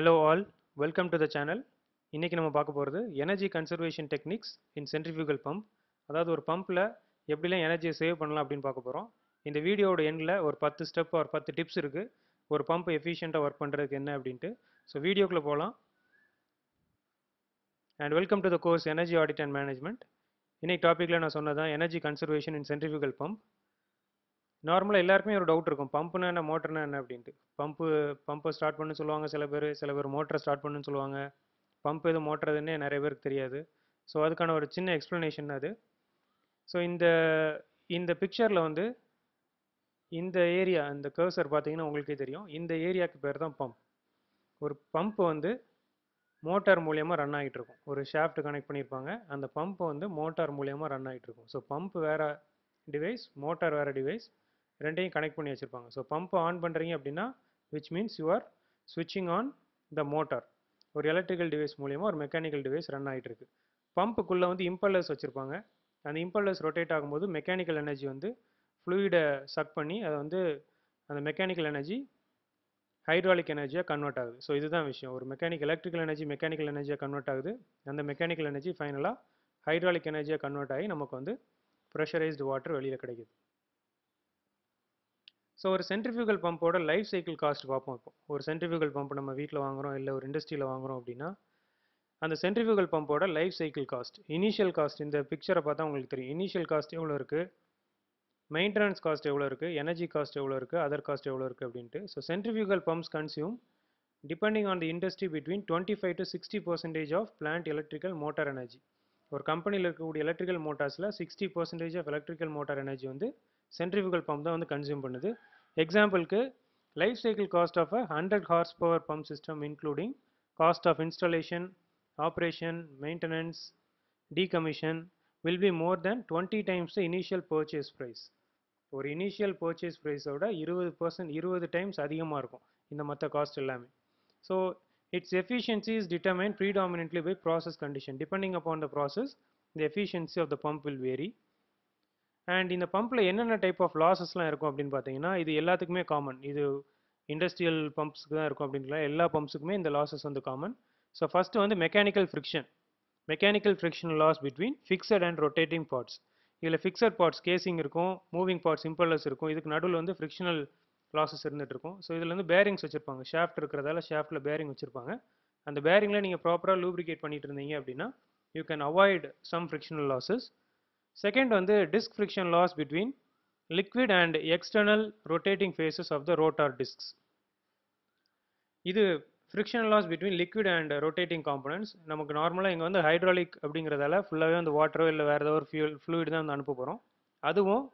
Hello all welcome to the channel இன்றைக்கி நம்ம பார்க்க போகிறது energy conservation techniques in centrifugal pump அதாவது ஒரு பம்பில் எப்படிலாம் எனர்ஜியை சேவ் பண்ணலாம் அப்படின்னு பார்க்க போகிறோம் இந்த வீடியோட எண்டில் ஒரு பத்து ஸ்டெப் ஒரு பத்து டிப்ஸ் இருக்குது ஒரு பம்ப் எஃபிஷியண்ட்டாக ஒர்க் பண்ணுறதுக்கு என்ன அப்படின்ட்டு ஸோ வீடியோக்குள்ளே போகலாம் and welcome to the course energy audit and management இன்றைக்கி டாப்பிக்கில் நான் சொன்னதான் energy conservation in centrifugal pump நார்மலாக எல்லாருக்குமே ஒரு டவுட் இருக்கும் பம்புனா என்ன மோட்டர்னா என்ன அப்படின்ட்டு பம்பு பம்பை ஸ்டார்ட் பண்ணு சொல்லுவாங்க சில பேர் சில பேர் மோட்டரை ஸ்டார்ட் பண்ணுன்னு சொல்லுவாங்க பம்ப் எது மோட்டர்னே நிறைய பேருக்கு தெரியாது ஸோ அதுக்கான ஒரு சின்ன எக்ஸ்ப்ளனேஷன் அது ஸோ இந்த இந்த பிக்சரில் வந்து இந்த ஏரியா இந்த கர்சர் பார்த்தீங்கன்னா உங்களுக்கே தெரியும் இந்த ஏரியாவுக்கு பேர் தான் பம்ப் ஒரு பம்ப் வந்து மோட்டார் மூலியமாக ரன் ஆகிட்டு இருக்கும் ஒரு ஷாஃப்ட் கனெக்ட் பண்ணியிருப்பாங்க அந்த பம்ப் வந்து மோட்டார் மூலியமாக ரன் ஆகிட்டு இருக்கும் ஸோ பம்ப் வேறு டிவைஸ் மோட்டார் வேறு டிவைஸ் ரெண்டையும் கனெக்ட் பண்ணி வச்சுருப்பாங்க ஸோ பம்ப் ஆன் பண்ணுறீங்க அப்படின்னா விச் மீன்ஸ் யூஆர் ஸ்விட்சிங் ஆன் த மோட்டார் ஒரு எலக்ட்ரிக்கல் டிவைஸ் மூலியமாக ஒரு மெக்கானிக்கல் டிவைஸ் ரன் ஆகிட்டு இருக்குது பம்புக்குள்ளே வந்து இம்பல்லர்ஸ் வச்சுருப்பாங்க அந்த இம்பல்லர்ஸ் ரொட்டேட் ஆகும்போது மெக்கானிக்கல் எனர்ஜி வந்து ஃப்ளூயிடை சக் பண்ணி அதை வந்து அந்த மெக்கானிக்கல் எனர்ஜி ஹைட்ராலிக் எனர்ஜியாக கன்வெர்ட் ஆகுது ஸோ இதுதான் விஷயம் ஒரு மெக்கானிக் எலக்ட்ரிக்கல் எனர்ஜி மெக்கானிக்கல் எனர்ஜியாக கன்வெர்ட் ஆகுது அந்த மெக்கானிக்கல் எனர்ஜி ஃபைனலாக ஹைட்ராலிக் எனர்ஜியாக கன்வெர்ட் ஆகி நமக்கு வந்து ப்ரெஷரைஸ்டு வாட்டர் வெளியில் கிடைக்குது ஸோ ஒரு சென்ட்ரிஃபியூகல் பம்போட லைஃப் சைக்கிள் காஸ்ட் பார்ப்போம் இப்போ ஒரு சென்ட்ரிஃபியூகல் பம்ப் நம்ம வீட்டில் வாங்குகிறோம் இல்லை ஒரு இண்டஸ்ட்ரியில் வாங்குகிறோம் அப்படின்னா அந்த சென்ட்ரிஃபியூகல் பம்போட life cycle cost initial cost இந்த பிக்சரை பார்த்தா உங்களுக்கு தெரியும் இனிஷியல் காஸ்ட் எவ்வளோ இருக்குது மெயின்டெனன்ஸ் காஸ்ட் எவ்வளோ இருக்குது எனர்ஜி காஸ்ட் எவ்வளோ இருக்குது அதர் காஸ்ட் எவ்வளோ இருக்குது அப்படின்ட்டு so centrifugal pumps consume depending on the industry between twenty five to sixty percentage of plant electrical motor energy ஒரு கம்பெனியில் இருக்கக்கூடிய எலக்ட்ரிக்கல் மோட்டார்ஸில் sixty percentage of electrical motor energy வந்து சென்ட்ரிஃபுகல் பம்ப் தான் வந்து கன்சியூம் பண்ணுது எக்ஸாம்பிளுக்கு life cycle cost of a hundred horse power pump system including cost of installation operation maintenance decommission will be more then twenty times initial purchase price ஒரு initial purchase ப்ரைஸோட இருபது percent இருபது times அதிகமாக இருக்கும் இந்த மற்ற காஸ்ட் எல்லாமே so Its efficiency is determined predominantly by process condition. Depending upon the process, the efficiency of the pump will vary. And இந்த பம்பில் என்னென்ன டைப் ஆஃப் லாஸஸ்லாம் இருக்கும் அப்படின்னு பார்த்தீங்கன்னா இது எல்லாத்துக்குமே காமன் இது இண்டஸ்ட்ரியல் பம்ப்ஸ்க்கு தான் இருக்கும் அப்படின்லாம் எல்லா பம்ப்ஸுக்குமே இந்த லாஸஸ் வந்து காமன் ஸோ ஃபஸ்ட்டு வந்து mechanical friction mechanical friction loss between fixed and rotating parts இதில் ஃபிக்ஸட் பார்ட்ஸ் கேசிங் இருக்கும் மூவிங் பார்ட்ஸ் இம்பல்லர்ஸ் இருக்கும் இதுக்கு நடுவில் வந்து ஃப்ரிக்ஷனல் லாஸஸ் இருந்துகிட்டு இருக்கும் ஸோ இதில் வந்து பேரிங்ஸ் வச்சுருப்பாங்க ஷாஃப்ட் இருக்கிறதால ஷாஃப்ட்டில் பேரிங் வச்சுருப்பாங்க அந்த பேரிங்கில் நீங்கள் ப்ராப்பராக லூப்ரிகேட் பண்ணிட்டு இருந்தீங்க அப்படின்னா you can avoid some frictional losses second வந்து disc friction loss between liquid and external rotating faces of the rotor discs இது friction loss between liquid and rotating components நமக்கு நார்மலாக இங்கே வந்து ஹைட்ராலிக் அப்படிங்கிறதால ஃபுல்லாகவே வந்து வாட்டரோ இல்லை வேறு ஏதோ ஒரு ஃபியூல் ஃப்ளூயிட் தான் வந்து அனுப்ப போகிறோம் அதுவும்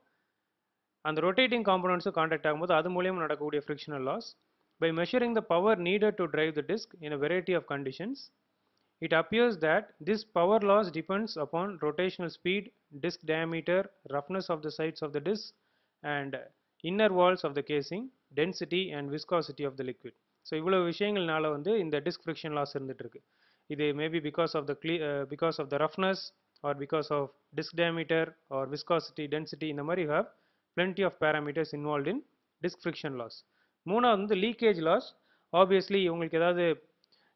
and the rotating components contact with, the agumbodhu frictional loss by measuring the power needed to drive the disc in a variety of conditions it appears that this power loss depends upon rotational speed disc diameter roughness of the sides of the disc and inner walls of the casing density and viscosity of the liquid so ivula vishayangal nala in the disc friction loss irundittirukku idu maybe because of the uh, because of the roughness or because of disc diameter or viscosity density in the mari plenty of parameters involved in disk friction loss மூணாவது வந்து leakage loss obviously உங்களுக்கு ஏதாவது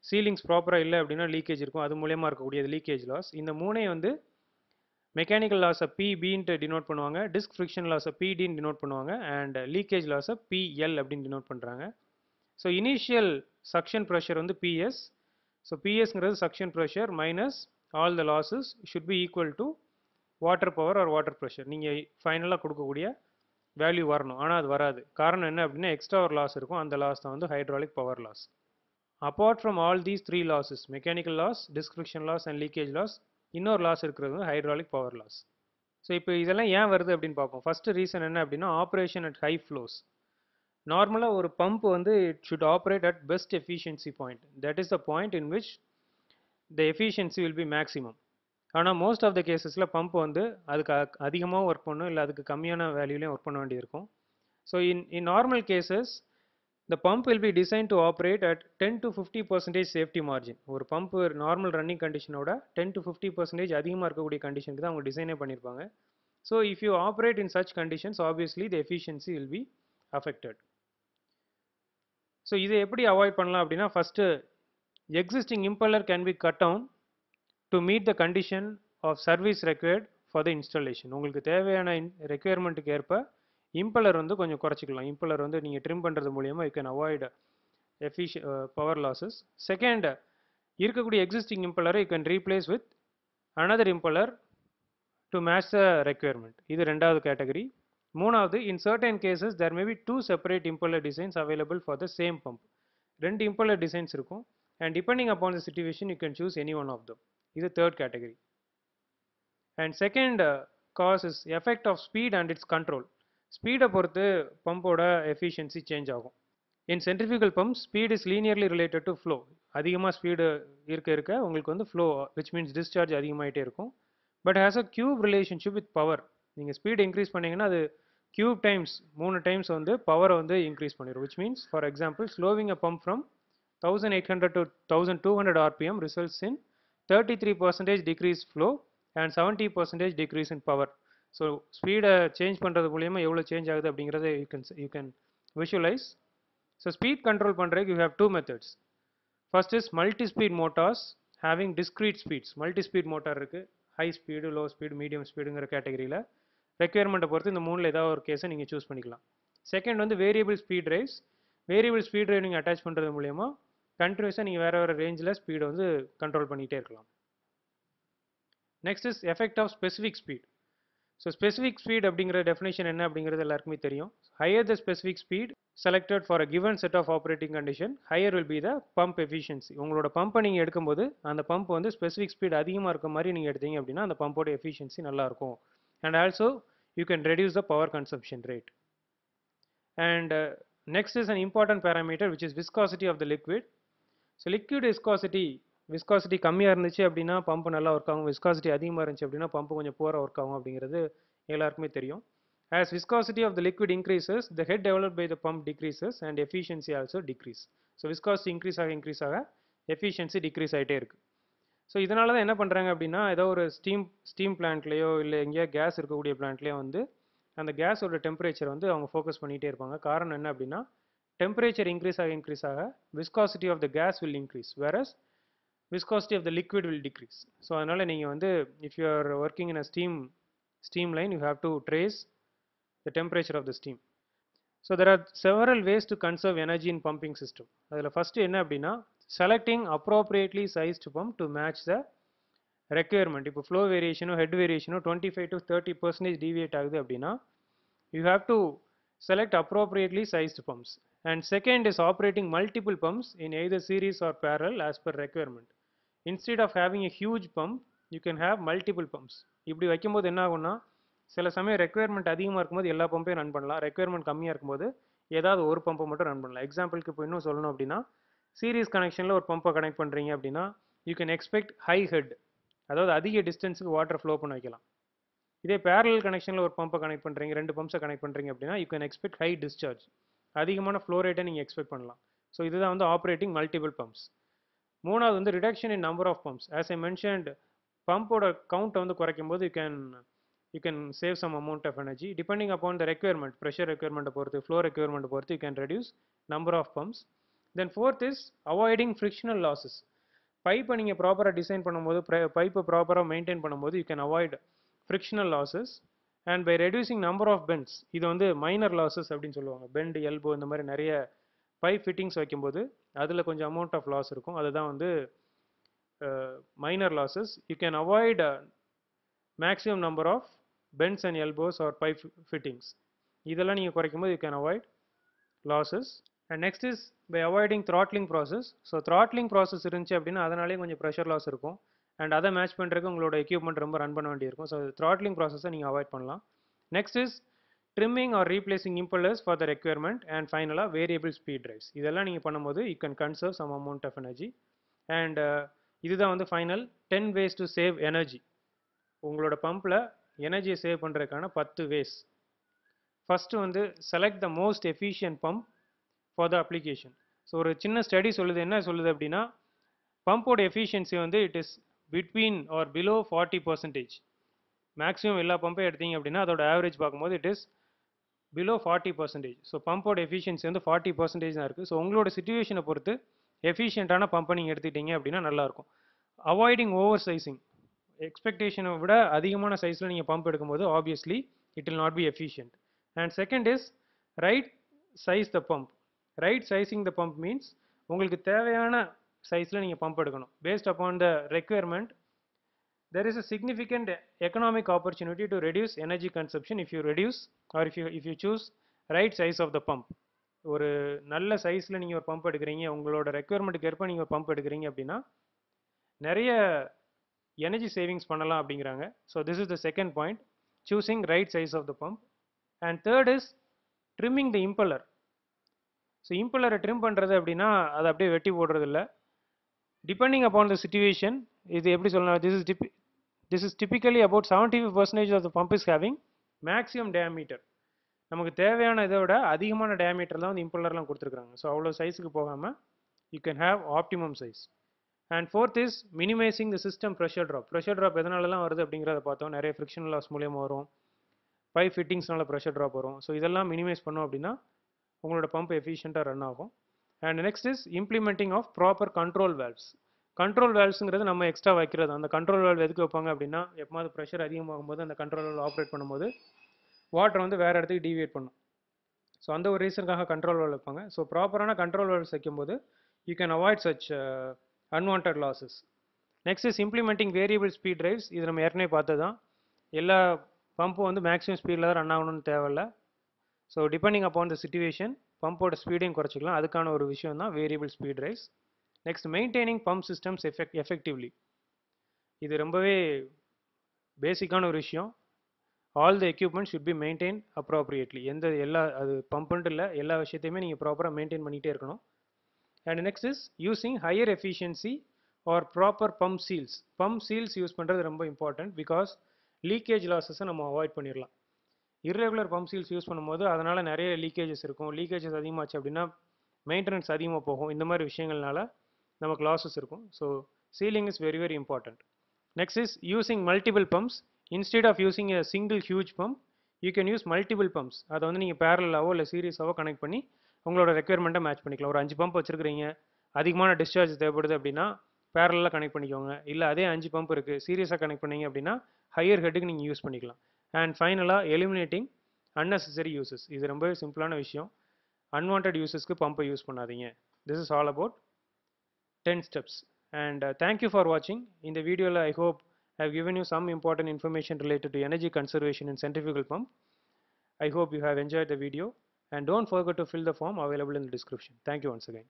ceilings ப்ராப்பராக இல்லை அப்படின்னா leakage இருக்கும் அது மூலயமா இருக்கக்கூடியது லீக்கேஜ் லாஸ் இந்த மூணே வந்து மெக்கானிக்கல் லாஸை பிபின்ட்டு டினோட் பண்ணுவாங்க டிஸ்க் ஃப்ரிக்ஷன் லாஸை பிடின்னு டினோட் பண்ணுவாங்க அண்ட் லீக்கேஜ் லாஸை பிஎல் அப்படின்னு டினோட் பண்ணுறாங்க ஸோ இனிஷியல் சக்ஷன் ப்ரெஷர் வந்து பிஎஸ் ஸோ பிஎஸ்ங்கிறது suction pressure minus all the losses should be equal to water power or water pressure நீங்கள் ஃபைனலாக கொடுக்கக்கூடிய வேல்யூ வரணும் ஆனால் அது வராது காரணம் என்ன அப்படின்னா எக்ஸ்ட்ரா ஒரு லாஸ் இருக்கும் அந்த லாஸ் தான் வந்து hydraulic power loss apart from all these three losses mechanical loss disc friction loss and leakage loss இன்னொரு லாஸ் இருக்கிறது வந்து ஹைட்ராலிக் பவர் லாஸ் ஸோ இப்போ இதெல்லாம் ஏன் வருது அப்படின்னு பார்ப்போம் ஃபஸ்ட்டு ரீசன் என்ன அப்படின்னா ஆப்ரேஷன் அட் ஹை ஃப்ளோஸ் நார்மலாக ஒரு பம்ப் வந்து it should operate at best efficiency point that is the point in which the efficiency will be maximum ஆனால் மோஸ்ட் ஆஃப் த கேசஸில் பம்ப் வந்து அதுக்கு அதிகமாக ஒர்க் பண்ணும் இல்லை அதுக்கு கம்மியான வேல்யூலையும் ஒர்க் பண்ண வேண்டியிருக்கும் so in in normal cases the pump will be design to operate at ten to fifty percentage safety margin ஒரு பம்ப் நார்மல் ரன்னிங் கண்டிஷனோட டென் டு ஃபிஃப்டி பர்சன்டேஜ் அதிகமாக இருக்கக்கூடிய கண்டிஷனுக்கு தான் அவங்க டிசைனே பண்ணியிருப்பாங்க so if you operate in such conditions obviously the efficiency will be affected so இதை எப்படி அவாய்ட் பண்ணலாம் அப்படின்னா first existing impeller can be cut down to meet the condition of service required for the installation உங்களுக்கு தேவையான ரெக்குயர்மெண்ட்டுக்கு ஏற்ப impeller வந்து கொஞ்சம் குறைச்சிக்கலாம் இம்பலர் வந்து நீங்கள் ட்ரிம் பண்ணுறது மூலியமாக you can avoid efficiency power losses second இருக்கக்கூடிய எக்ஸிஸ்டிங் இம்பலரை you can replace with another impeller to match the requirement இது ரெண்டாவது கேட்டகரி மூணாவது in certain cases there may two separate impeller designs available for the same pump ரெண்டு impeller designs இருக்கும் and depending upon the situation you can choose any one of them இது third category and second cause is effect of speed and it's control ஸ்பீடை பொறுத்து பம்போட efficiency change ஆகும் in centrifugal pump speed is linearly related to flow அதிகமாக speed இருக்க இருக்க உங்களுக்கு வந்து ஃப்ளோ விச் மீன்ஸ் டிஸ்சார்ஜ் அதிகமாகிட்டே இருக்கும் but has a cube relationship with power நீங்கள் ஸ்பீடு இன்க்ரீஸ் பண்ணிங்கன்னா அது கியூப் டைம்ஸ் மூணு டைம்ஸ் வந்து பவரை வந்து இன்க்ரீஸ் பண்ணிடும் which means for example slowing a pump from thousand eight hundred to thousand two hundred RPM results in 33% decrease flow and 70% decrease in power. So ஸ்பீடை change பண்ணுறது மூலியமாக எவ்வளோ சேஞ்ச் ஆகுது அப்படிங்கிறது you can you can visualise so speed control பண்ணுறதுக்கு you methods two methods first is motors having motors speeds discrete speeds multi speed motor இருக்குது high speed low speed medium ஸ்பீடுங்கிற requirement பொருத்து பொறுத்து இந்த மூணில் ஏதாவது ஒரு கேஸை நீங்கள் சூஸ் பண்ணிக்கலாம் செகண்ட் வந்து variable speed drives variable speed drive நீங்கள் அட்டாச் பண்ணுறது மூலியமாக கண்ட்ரிவியூஸாக நீங்கள் வேறு வேறு ரேஞ்சில் ஸ்பீடை வந்து கண்ட்ரோல் பண்ணிகிட்டே இருக்கலாம் next is effect of specific speed so specific speed அப்படிங்கிற டெஃபினேஷன் என்ன அப்படிங்கிறது எல்லாருக்குமே தெரியும் higher the specific speed selected for a given set of operating condition higher will be the pump efficiency உங்களோட பம்பை நீங்கள் எடுக்கும்போது அந்த பம்ப் வந்து ஸ்பெசிஃபிக் ஸ்பீட் அதிகமாக இருக்க மாதிரி நீங்கள் எடுத்தீங்க அப்படின்னா அந்த பம்போட எஃபிஷியன்சி நல்லாயிருக்கும் and also you can reduce the power consumption rate and next is an important parameter which is viscosity of the liquid so liquid viscosity viscosity கம்மியாக இருந்துச்சு அப்படின்னா பம்பு நல்லா ஒர்க் ஆகும் விஸ்காசிட்டி அதிகமாக இருந்துச்சு அப்படின்னா பம்பு கொஞ்சம் புவராக ஒர்க் ஆகும் அப்படிங்கிறது எல்லாருக்குமே தெரியும் as viscosity of the liquid increases the head develop by the pump decreases and efficiency also decrease so viscosity increase ஆக இன்க்ரீஸ் ஆக எஃபிஷியன்சி டிக்ரீஸ் ஆகிட்டே இருக்குது ஸோ இதனால தான் என்ன பண்ணுறாங்க அப்படின்னா ஏதோ ஒரு ஸ்டீம் ஸ்டீம் பிளான்ட்லேயோ இல்லை எங்கேயோ கேஸ் இருக்கக்கூடிய பிளான்ட்லேயோ வந்து அந்த கேஸோட டெம்பரேச்சர் வந்து அவங்க ஃபோக்கஸ் பண்ணிகிட்டே இருப்பாங்க காரணம் என்ன அப்படின்னா temperature increase ஆக increase ஆக viscosity of the gas will increase whereas viscosity of the liquid will decrease so அதனால நீங்கள் வந்து if you are working in a steam steam line you have to trace the temperature of the steam so there are several ways to conserve energy in pumping system அதில் first என்ன அப்படின்னா selecting appropriately sized pump to match the requirement இப்போ flow variationோ head variationோ 25 to 30 percentage deviate ஆகுது அப்படின்னா you have to select appropriately sized pumps and second is operating multiple pumps in either series or parallel as per requirement. Instead of having a huge pump, you can have multiple pumps. இப்படி வைக்கும்போது என்ன ஆகும்னா சில சமயம் requirement அதிகமாக இருக்கும்போது எல்லா பம்பையும் run பண்ணலாம் ரெக்குயர்மெண்ட் கம்மியாக இருக்கும்போது ஏதாவது ஒரு பம்பை மட்டும் ரன் பண்ணலாம் எக்ஸாம்பிளுக்கு இப்போ இன்னும் சொல்லணும் அப்படின்னா சீரீஸ் கனெக்ஷனில் ஒரு பம்பை கனெக்ட் பண்ணுறீங்க அப்படின்னா you can expect high head அதாவது அதிக டிஸ்டன்ஸுக்கு வாட்டர் ஃப்ளோ பண்ண வைக்கலாம் இதே பேரல் கனெக்ஷனில் ஒரு பம்பை கனெக்ட் பண்ணுறீங்க ரெண்டு பம்ப்ஸை கனெக்ட் பண்ணுறீங்க அப்படின்னா you can expect high discharge அதிகமான ஃப்ளோ ரேட்டை நீங்கள் எக்ஸ்பெக்ட் பண்ணலாம் ஸோ இதுதான் வந்து ஆப்ரேட்டிங் மல்டிபிள் பம்ப்ஸ் மூணாவது வந்து reduction in number of pumps as I mentioned பம்போட கவுண்ட்டை வந்து குறைக்கும் போது you can you can save some amount of energy depending upon the requirement pressure ரெக்யர்மெண்ட்டை பொறுத்து ஃப்ளோ ரெக்யர்மெண்ட்டை பொறுத்து you can reduce number of pumps then fourth is avoiding frictional losses பைப்பை நீங்கள் ப்ராப்பராக டிசைன் பண்ணும்போது பைப்பை ப்ராப்பராக மெயின்டைன் பண்ணும்போது you can avoid frictional losses and by reducing number of bends இது வந்து மைனர் லாஸஸ் அப்படின்னு சொல்லுவாங்க பெண்டு எல்போ இந்த மாதிரி நிறைய பைப் ஃபிட்டிங்ஸ் வைக்கும்போது அதில் கொஞ்சம் அமௌண்ட் ஆஃப் லாஸ் இருக்கும் அதுதான் வந்து minor losses you can avoid maximum number of bends and elbows or pipe fittings இதெல்லாம் நீங்கள் குறைக்கும் போது you can avoid losses and next is by avoiding throttling process so throttling process இருந்துச்சு அப்படின்னா அதனாலேயும் கொஞ்சம் ப்ரெஷர் லாஸ் இருக்கும் அண்ட் அதை மேட்ச் பண்ணுறதுக்கு உங்களோட எக்யூப்மெண்ட் ரொம்ப ரன் பண்ண வேண்டியிருக்கும் ஸோ த்ராட்லிங் ப்ராசஸை நீங்கள் அவாய்ட் பண்ணலாம் next is trimming or replacing impellers for the requirement and ஃபைனலாக வேரியபிள் ஸ்பீட் ட்ரைவ்ஸ் இதெல்லாம் நீங்கள் பண்ணும்போது you can conserve some amount of energy and இதுதான் வந்து final ten ways to save energy உங்களோட பம்பில் எனர்ஜியை சேவ் பண்ணுறதுக்கான பத்து வேஸ் ஃபஸ்ட்டு வந்து select the most efficient pump for the application so ஒரு சின்ன ஸ்டடி சொல்லுது என்ன சொல்லுது அப்படின்னா பம்போட எஃபிஷியன்சி வந்து it is between or below forty percentage maximum எல்லா பம்பையும் எடுத்தீங்க அப்படின்னா அதோட ஆவரேஜ் பார்க்கும்போது it is below forty percentage so பம்போட எஃபிஷியன்சி வந்து ஃபார்ட்டி பர்சன்டேஜ் தான் இருக்குது ஸோ உங்களோட சுச்சுவேஷனை பொறுத்து எஃபிஷியண்ட்டான பம்பை நீங்கள் எடுத்துக்கிட்டீங்க அப்படின்னா நல்லாயிருக்கும் அவாய்டிங் ஓவர் சைஸிங் எக்ஸ்பெக்டேஷனை விட அதிகமான சைஸில் நீங்கள் பம்ப் எடுக்கும்போது obviously it will not be efficient and second is right size the pump right sizing the pump means உங்களுக்கு தேவையான சைஸில் நீங்கள் பம்ப் எடுக்கணும் based upon the requirement there is a significant economic opportunity to reduce energy consumption if you reduce or if you if you choose right size of the pump ஒரு நல்ல சைஸில் நீங்கள் ஒரு பம்ப் எடுக்கிறீங்க உங்களோட ரெக்குயர்மெண்ட்டுக்கு ஏற்ப நீங்கள் ஒரு பம்ப் எடுக்கிறீங்க அப்படின்னா நிறைய எனர்ஜி சேவிங்ஸ் பண்ணலாம் அப்படிங்கிறாங்க so this is the second point choosing right size of the pump and third is trimming the impeller so இம்பலரை ட்ரிம் பண்ணுறது அப்படின்னா அதை அப்படியே வெட்டி போடுறதில்ல depending upon the situation இது எப்படி சொல்லலாம் this is this is typically about 75 percentage of the pump is having maximum diameter நமக்கு தேவையான இதை விட அதிகமான டயமீட்டர் தான் வந்து இம்பல்லர்லாம் கொடுத்துருக்காங்க ஸோ அவ்வளோ சைஸுக்கு போகாமல் you can have optimum size and fourth is minimising the system pressure drop pressure drop எதனாலலாம் வருது அப்படிங்கிறத பார்த்தோம் நிறைய ஃப்ரிக்ஷன் லாஸ் மூலியமாக வரும் பைப் ஃபிட்டிங்ஸ்னால ப்ரெஷர் ட்ராப் வரும் ஸோ இதெல்லாம் மினிமைஸ் பண்ணோம் அப்படின்னா உங்களோட பம்ப் எஃபிஷியண்ட்டாக ரன் ஆகும் and next is implementing of proper control valves control வேல்வ்ஸுங்கிறது நம்ம எக்ஸ்ட்ரா வைக்கிறது அந்த கண்ட்ரோல் வேல்வ் எதுக்கு வைப்பாங்க அப்படின்னா எப்போது ப்ரெஷர் அதிகமாகும் போது அந்த கண்ட்ரோல் வேல்வ் ஆப்ரேட் பண்ணும்போது வாட்டர் வந்து வேறு இடத்துக்கு டிவியேட் பண்ணும் ஸோ அந்த ஒரு ரீசனுக்காக கண்ட்ரோல் வேல்வ் வைப்பாங்க ஸோ ப்ராப்பரான கண்ட்ரோல் வேல்வ்ஸ் வைக்கும்போது you can avoid such unwanted losses next is implementing variable speed drives இது நம்ம ஏற்கனவே பார்த்து தான் எல்லா பம்பும் வந்து மேக்ஸிமம் ஸ்பீடில் தான் ரன் ஆகணும்னு தேவையில்ல so depending upon the situation பம்போட ஸ்பீடையும் குறைச்சிக்கலாம் அதுக்கான ஒரு விஷயம் தான் variable speed drives next maintaining pump systems effect effectively இது ரொம்பவே பேசிக்கான ஒரு விஷயம் all the equipment should be maintain appropriately எந்த எல்லா அது பம்புன்ட்டு இல்லை எல்லா விஷயத்தையுமே நீங்கள் ப்ராப்பராக மெயின்டைன் பண்ணிகிட்டே இருக்கணும் and next is using higher efficiency or proper pump seals pump seals use பண்ணுறது ரொம்ப இம்பார்ட்டன்ட் பிகாஸ் லீக்கேஜ் லாஸஸை நம்ம அவாய்ட் பண்ணிடலாம் இர்ரெகுலர் பம்ப் சீல்ஸ் யூஸ் பண்ணும்போது அதனால் நிறைய லீக்கேஜஸ் இருக்கும் லீக்கேஜஸ் அதிகமாகச்சு அப்படின்னா மெயின்டெனன்ஸ் அதிகமாக போகும் இந்த மாதிரி விஷயங்கள்னால நமக்கு லாஸஸ் இருக்கும் so sealing is very very important next is using multiple pumps instead of using a single huge pump you can use multiple pumps அதை வந்து நீங்கள் பேரலாவோ இல்லை சீரியஸாவோ கனெக்ட் பண்ணி உங்களோட ரெக்குயர்மெண்ட்டை மேட்ச் பண்ணிக்கலாம் ஒரு அஞ்சு பம்ப் வச்சுருக்கிறீங்க அதிகமான டிஸ்சார்ஜ் தேவைப்படுது அப்படின்னா பேரலாக கனெக்ட் பண்ணிக்கோங்க இல்லை அதே அஞ்சு பம்ப் இருக்குது சீரியஸாக கனெக்ட் பண்ணீங்க அப்படின்னா ஹையர் ஹெட்டுக்கு நீங்கள் யூஸ் பண்ணிக்கலாம் அண்ட் ஃபைனலாக எலிமினேட்டிங் அன்னெசரி யூசஸ் இது ரொம்பவே சிம்பிளான விஷயம் அன்வான்ட் யூசஸ்க்கு பம்பை யூஸ் பண்ணாதீங்க this is all about ten steps and thank you for வாட்சிங் இந்த வீடியோவில் I hope have given you some important information related to energy conservation in centrifugal pump I hope you have enjoy the video and don't forget to fill the form available in the description. Thank you